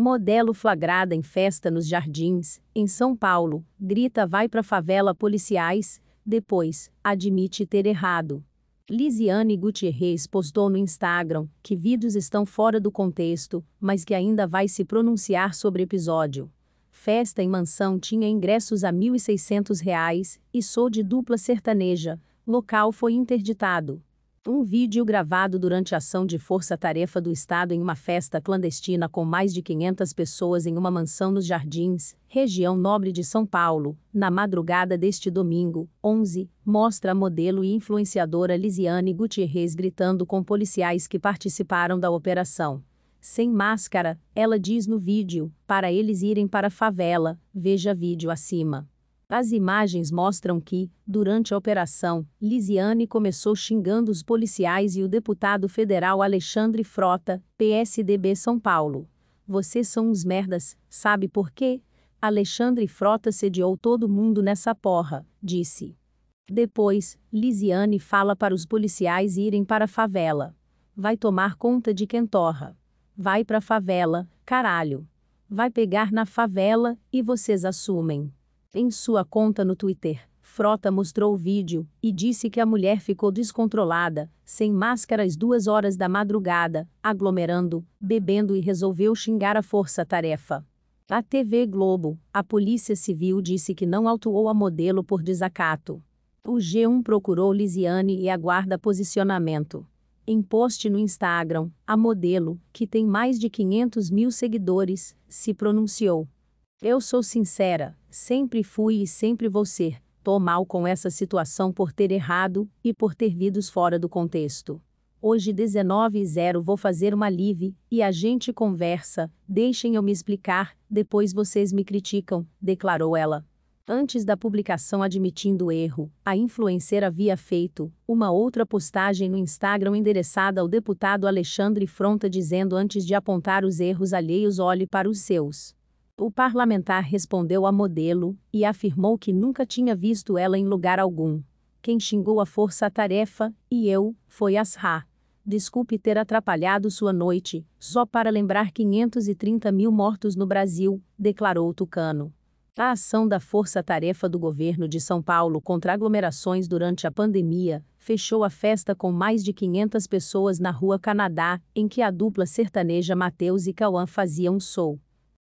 Modelo flagrada em festa nos jardins, em São Paulo, grita vai pra favela policiais, depois, admite ter errado. Lisiane Gutierrez postou no Instagram que vídeos estão fora do contexto, mas que ainda vai se pronunciar sobre episódio. Festa em mansão tinha ingressos a R$ 1.600 reais, e sou de dupla sertaneja. Local foi interditado. Um vídeo gravado durante a ação de força-tarefa do Estado em uma festa clandestina com mais de 500 pessoas em uma mansão nos Jardins, região nobre de São Paulo, na madrugada deste domingo, 11, mostra a modelo e influenciadora Lisiane Gutierrez gritando com policiais que participaram da operação. Sem máscara, ela diz no vídeo, para eles irem para a favela, veja vídeo acima. As imagens mostram que, durante a operação, Lisiane começou xingando os policiais e o deputado federal Alexandre Frota, PSDB São Paulo. Vocês são uns merdas, sabe por quê? Alexandre Frota sediou todo mundo nessa porra, disse. Depois, Lisiane fala para os policiais irem para a favela. Vai tomar conta de Quentorra. Vai pra favela, caralho. Vai pegar na favela, e vocês assumem. Em sua conta no Twitter, Frota mostrou o vídeo e disse que a mulher ficou descontrolada, sem máscara às duas horas da madrugada, aglomerando, bebendo e resolveu xingar a força-tarefa. A TV Globo, a Polícia Civil disse que não autuou a modelo por desacato. O G1 procurou Lisiane e aguarda posicionamento. Em post no Instagram, a modelo, que tem mais de 500 mil seguidores, se pronunciou. Eu sou sincera, sempre fui e sempre vou ser. Tô mal com essa situação por ter errado e por ter vidos fora do contexto. Hoje 19 e 0 vou fazer uma live e a gente conversa. Deixem eu me explicar, depois vocês me criticam, declarou ela. Antes da publicação admitindo o erro, a influencer havia feito uma outra postagem no Instagram endereçada ao deputado Alexandre Fronta dizendo antes de apontar os erros alheios olhe para os seus. O parlamentar respondeu a modelo e afirmou que nunca tinha visto ela em lugar algum. Quem xingou a força-tarefa, e eu, foi Asra. Desculpe ter atrapalhado sua noite, só para lembrar 530 mil mortos no Brasil, declarou Tucano. A ação da força-tarefa do governo de São Paulo contra aglomerações durante a pandemia fechou a festa com mais de 500 pessoas na Rua Canadá, em que a dupla sertaneja Matheus e Cauã faziam show.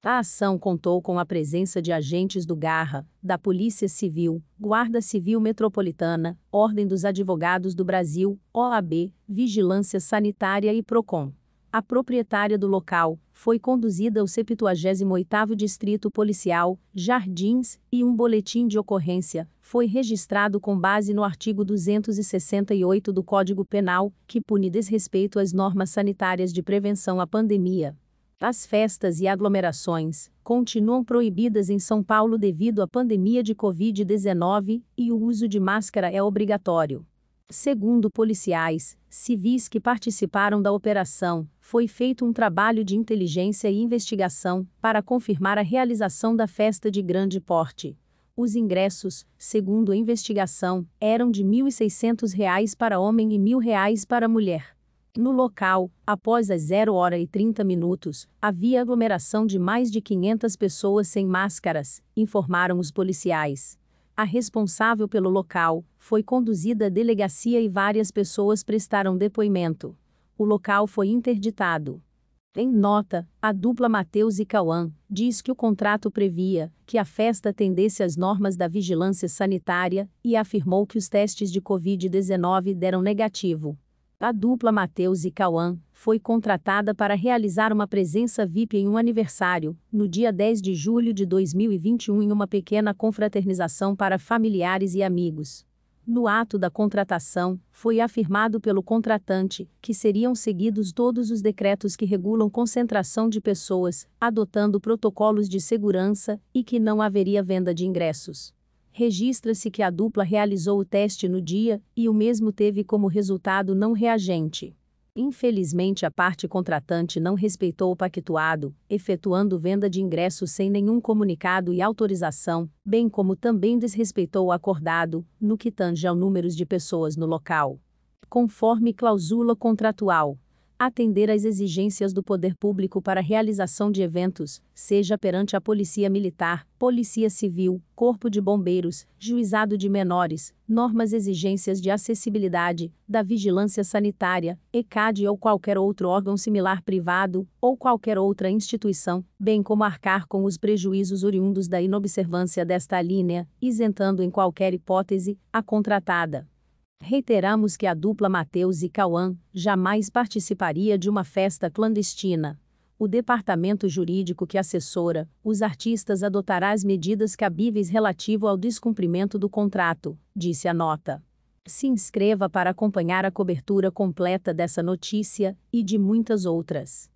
A ação contou com a presença de agentes do Garra, da Polícia Civil, Guarda Civil Metropolitana, Ordem dos Advogados do Brasil, OAB, Vigilância Sanitária e Procon. A proprietária do local foi conduzida ao 78º Distrito Policial, Jardins, e um boletim de ocorrência foi registrado com base no artigo 268 do Código Penal, que pune desrespeito às normas sanitárias de prevenção à pandemia. As festas e aglomerações continuam proibidas em São Paulo devido à pandemia de Covid-19 e o uso de máscara é obrigatório. Segundo policiais, civis que participaram da operação, foi feito um trabalho de inteligência e investigação para confirmar a realização da festa de grande porte. Os ingressos, segundo a investigação, eram de R$ 1.600 para homem e R$ 1.000 para mulher. No local, após as 0 hora e 30 minutos, havia aglomeração de mais de 500 pessoas sem máscaras, informaram os policiais. A responsável pelo local foi conduzida à delegacia e várias pessoas prestaram depoimento. O local foi interditado. Em nota, a dupla Mateus e Cauã diz que o contrato previa que a festa atendesse às normas da vigilância sanitária e afirmou que os testes de Covid-19 deram negativo. A dupla Matheus e Cauã foi contratada para realizar uma presença VIP em um aniversário, no dia 10 de julho de 2021, em uma pequena confraternização para familiares e amigos. No ato da contratação, foi afirmado pelo contratante que seriam seguidos todos os decretos que regulam concentração de pessoas, adotando protocolos de segurança, e que não haveria venda de ingressos registra-se que a dupla realizou o teste no dia e o mesmo teve como resultado não reagente. Infelizmente, a parte contratante não respeitou o pactuado, efetuando venda de ingressos sem nenhum comunicado e autorização, bem como também desrespeitou o acordado, no que tange ao número de pessoas no local. Conforme cláusula contratual atender às exigências do poder público para a realização de eventos, seja perante a Polícia Militar, Polícia Civil, Corpo de Bombeiros, Juizado de Menores, normas exigências de acessibilidade, da Vigilância Sanitária, ECAD ou qualquer outro órgão similar privado, ou qualquer outra instituição, bem como arcar com os prejuízos oriundos da inobservância desta linha, isentando em qualquer hipótese a contratada. Reiteramos que a dupla Mateus e Cauã jamais participaria de uma festa clandestina. O departamento jurídico que assessora os artistas adotará as medidas cabíveis relativo ao descumprimento do contrato, disse a nota. Se inscreva para acompanhar a cobertura completa dessa notícia e de muitas outras.